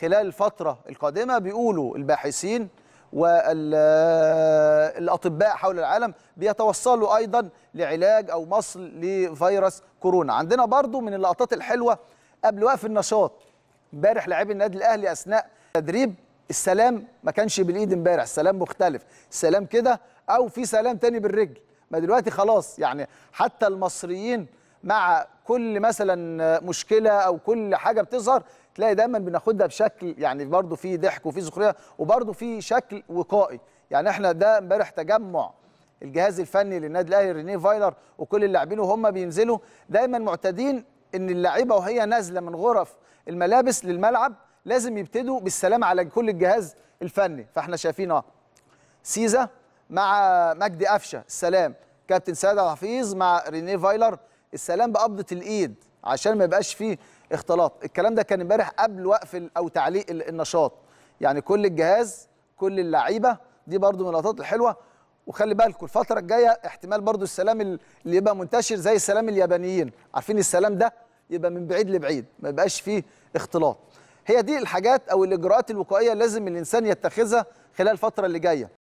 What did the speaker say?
خلال الفترة القادمة بيقولوا الباحثين والاطباء حول العالم بيتوصلوا ايضا لعلاج او مصل لفيروس كورونا عندنا برضو من اللقطات الحلوه قبل وقف النشاط امبارح لاعبي النادي الاهلي اثناء تدريب السلام ما كانش بالايد امبارح السلام مختلف السلام كده او في سلام تاني بالرجل ما دلوقتي خلاص يعني حتى المصريين مع كل مثلا مشكله او كل حاجه بتظهر تلاقي دايما بناخدها بشكل يعني برضه في ضحك وفي سخريه وبرضه في شكل وقائي يعني احنا ده امبارح تجمع الجهاز الفني للنادي الاهلي رينيه فايلر وكل اللاعبين وهم بينزلوا دايما معتادين ان اللعيبه وهي نازله من غرف الملابس للملعب لازم يبتدوا بالسلام على كل الجهاز الفني فاحنا شايفين اه سيزا مع مجدي قفشه السلام كابتن سيد عبد الحفيظ مع رينيه فايلر السلام بقبضه الايد عشان ما يبقاش فيه اختلاط الكلام ده كان امبارح قبل وقف او تعليق النشاط يعني كل الجهاز كل اللعيبه دي برضو من اللقطات الحلوه وخلي بالكم الفتره الجايه احتمال برضو السلام اللي يبقى منتشر زي السلام اليابانيين عارفين السلام ده يبقى من بعيد لبعيد ما يبقاش فيه اختلاط هي دي الحاجات او الاجراءات الوقائيه لازم الانسان يتخذها خلال الفتره اللي جايه